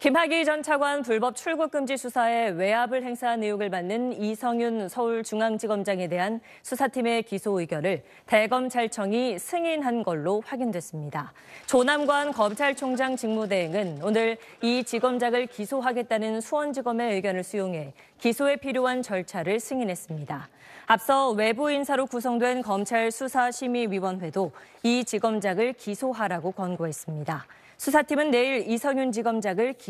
김학의 전 차관 불법 출국 금지 수사에 외압을 행사한 의혹을 받는 이성윤 서울중앙지검장에 대한 수사팀의 기소 의결을 대검찰청이 승인한 걸로 확인됐습니다. 조남관 검찰총장 직무대행은 오늘 이 지검장을 기소하겠다는 수원지검의 의견을 수용해 기소에 필요한 절차를 승인했습니다. 앞서 외부 인사로 구성된 검찰 수사심의위원회도 이 지검장을 기소하라고 권고했습니다. 수사팀은 내일 이성윤 지검장을 기소